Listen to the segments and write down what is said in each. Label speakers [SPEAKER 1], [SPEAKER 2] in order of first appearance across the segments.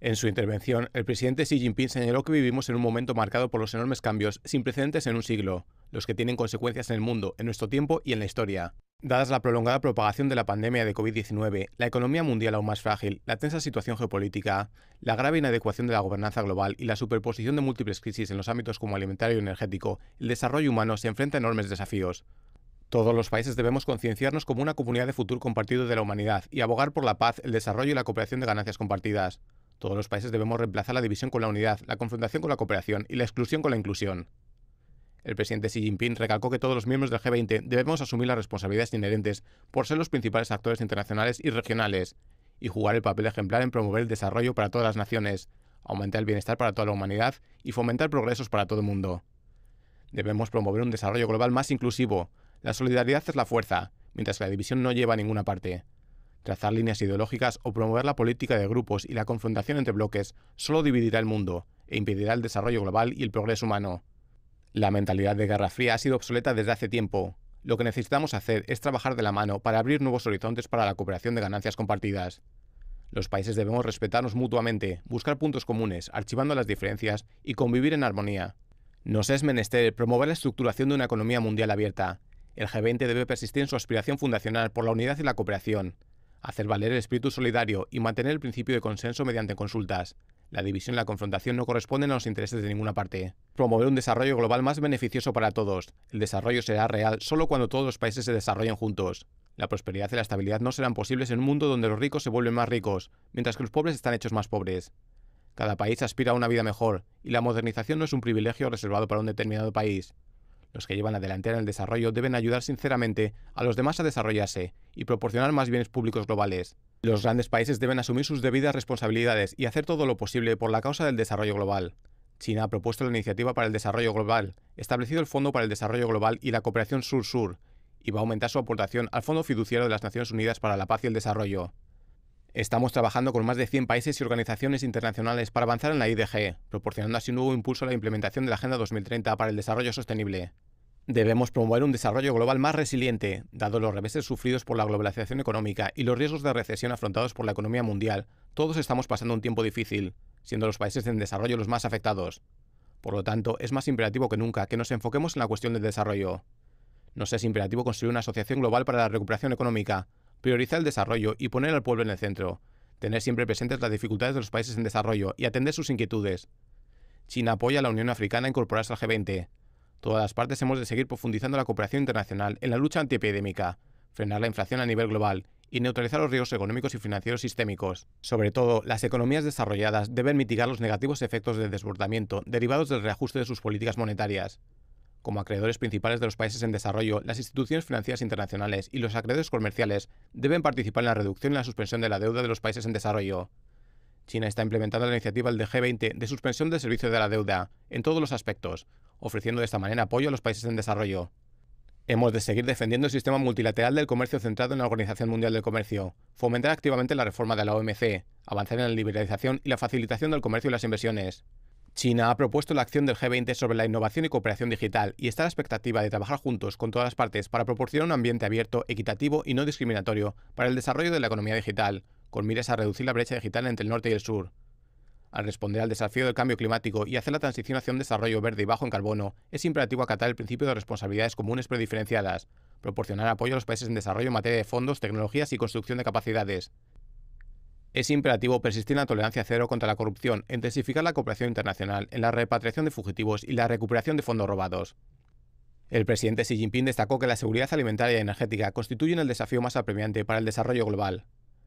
[SPEAKER 1] En su intervención, el presidente Xi Jinping señaló que vivimos en un momento marcado por los enormes cambios sin precedentes en un siglo, los que tienen consecuencias en el mundo, en nuestro tiempo y en la historia. Dadas la prolongada propagación de la pandemia de COVID-19, la economía mundial aún más frágil, la tensa situación geopolítica, la grave inadecuación de la gobernanza global y la superposición de múltiples crisis en los ámbitos como alimentario y energético, el desarrollo humano se enfrenta a enormes desafíos. Todos los países debemos concienciarnos como una comunidad de futuro compartido de la humanidad y abogar por la paz, el desarrollo y la cooperación de ganancias compartidas. Todos los países debemos reemplazar la división con la unidad, la confrontación con la cooperación y la exclusión con la inclusión. El presidente Xi Jinping recalcó que todos los miembros del G20 debemos asumir las responsabilidades inherentes por ser los principales actores internacionales y regionales y jugar el papel ejemplar en promover el desarrollo para todas las naciones, aumentar el bienestar para toda la humanidad y fomentar progresos para todo el mundo. Debemos promover un desarrollo global más inclusivo. La solidaridad es la fuerza, mientras que la división no lleva a ninguna parte. Trazar líneas ideológicas o promover la política de grupos y la confrontación entre bloques solo dividirá el mundo e impedirá el desarrollo global y el progreso humano. La mentalidad de Guerra Fría ha sido obsoleta desde hace tiempo. Lo que necesitamos hacer es trabajar de la mano para abrir nuevos horizontes para la cooperación de ganancias compartidas. Los países debemos respetarnos mutuamente, buscar puntos comunes, archivando las diferencias y convivir en armonía. Nos es menester promover la estructuración de una economía mundial abierta. El G20 debe persistir en su aspiración fundacional por la unidad y la cooperación, hacer valer el espíritu solidario y mantener el principio de consenso mediante consultas. La división y la confrontación no corresponden a los intereses de ninguna parte. Promover un desarrollo global más beneficioso para todos. El desarrollo será real solo cuando todos los países se desarrollen juntos. La prosperidad y la estabilidad no serán posibles en un mundo donde los ricos se vuelven más ricos, mientras que los pobres están hechos más pobres. Cada país aspira a una vida mejor, y la modernización no es un privilegio reservado para un determinado país, los que llevan adelante en el desarrollo deben ayudar sinceramente a los demás a desarrollarse y proporcionar más bienes públicos globales. Los grandes países deben asumir sus debidas responsabilidades y hacer todo lo posible por la causa del desarrollo global. China ha propuesto la Iniciativa para el Desarrollo Global, establecido el Fondo para el Desarrollo Global y la Cooperación Sur-Sur, y va a aumentar su aportación al Fondo Fiduciario de las Naciones Unidas para la Paz y el Desarrollo. Estamos trabajando con más de 100 países y organizaciones internacionales para avanzar en la IDG, proporcionando así un nuevo impulso a la implementación de la Agenda 2030 para el Desarrollo Sostenible. Debemos promover un desarrollo global más resiliente, dado los reveses sufridos por la globalización económica y los riesgos de recesión afrontados por la economía mundial. Todos estamos pasando un tiempo difícil, siendo los países en desarrollo los más afectados. Por lo tanto, es más imperativo que nunca que nos enfoquemos en la cuestión del desarrollo. Nos es imperativo construir una asociación global para la recuperación económica, priorizar el desarrollo y poner al pueblo en el centro, tener siempre presentes las dificultades de los países en desarrollo y atender sus inquietudes. China apoya a la Unión Africana a incorporarse al G20. Todas las partes hemos de seguir profundizando la cooperación internacional en la lucha antiepidémica, frenar la inflación a nivel global y neutralizar los riesgos económicos y financieros sistémicos. Sobre todo, las economías desarrolladas deben mitigar los negativos efectos del desbordamiento derivados del reajuste de sus políticas monetarias como acreedores principales de los países en desarrollo, las instituciones financieras internacionales y los acreedores comerciales deben participar en la reducción y la suspensión de la deuda de los países en desarrollo. China está implementando la iniciativa del G20 de suspensión del servicio de la deuda en todos los aspectos, ofreciendo de esta manera apoyo a los países en desarrollo. Hemos de seguir defendiendo el sistema multilateral del comercio centrado en la Organización Mundial del Comercio, fomentar activamente la reforma de la OMC, avanzar en la liberalización y la facilitación del comercio y las inversiones, China ha propuesto la acción del G20 sobre la innovación y cooperación digital y está a la expectativa de trabajar juntos con todas las partes para proporcionar un ambiente abierto, equitativo y no discriminatorio para el desarrollo de la economía digital, con miras a reducir la brecha digital entre el norte y el sur. Al responder al desafío del cambio climático y hacer la transición hacia un desarrollo verde y bajo en carbono, es imperativo acatar el principio de responsabilidades comunes prediferenciadas, proporcionar apoyo a los países en desarrollo en materia de fondos, tecnologías y construcción de capacidades, es imperativo persistir en la tolerancia cero contra la corrupción, intensificar la cooperación internacional en la repatriación de fugitivos y la recuperación de fondos robados. El presidente Xi Jinping destacó que la seguridad alimentaria y energética constituyen el desafío más apremiante para el desarrollo global.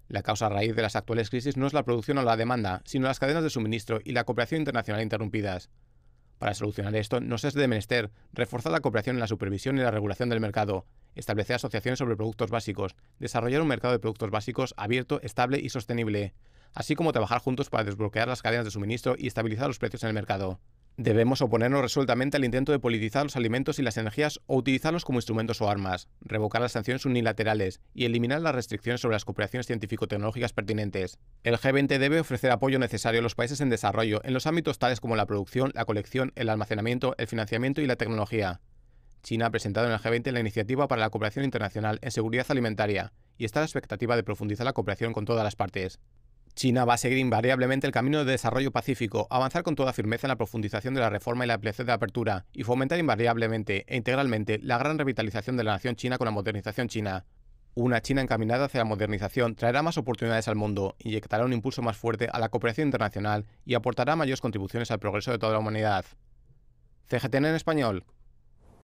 [SPEAKER 1] La causa raíz de las actuales crisis no es la producción o la demanda, sino las cadenas de suministro y la cooperación internacional interrumpidas. Para solucionar esto, no se de menester reforzar la cooperación en la supervisión y la regulación del mercado, establecer asociaciones sobre productos básicos, desarrollar un mercado de productos básicos abierto, estable y sostenible, así como trabajar juntos para desbloquear las cadenas de suministro y estabilizar los precios en el mercado. Debemos oponernos resueltamente al intento de politizar los alimentos y las energías o utilizarlos como instrumentos o armas, revocar las sanciones unilaterales y eliminar las restricciones sobre las cooperaciones científico-tecnológicas pertinentes. El G20 debe ofrecer apoyo necesario a los países en desarrollo en los ámbitos tales como la producción, la colección, el almacenamiento, el financiamiento y la tecnología. China ha presentado en el G20 la iniciativa para la cooperación internacional en seguridad alimentaria y está a la expectativa de profundizar la cooperación con todas las partes. China va a seguir invariablemente el camino de desarrollo pacífico, avanzar con toda firmeza en la profundización de la reforma y la ampliación de apertura, y fomentar invariablemente e integralmente la gran revitalización de la nación china con la modernización china. Una China encaminada hacia la modernización traerá más oportunidades al mundo, inyectará un impulso más fuerte a la cooperación internacional y aportará mayores contribuciones al progreso de toda la humanidad. CGTN en español.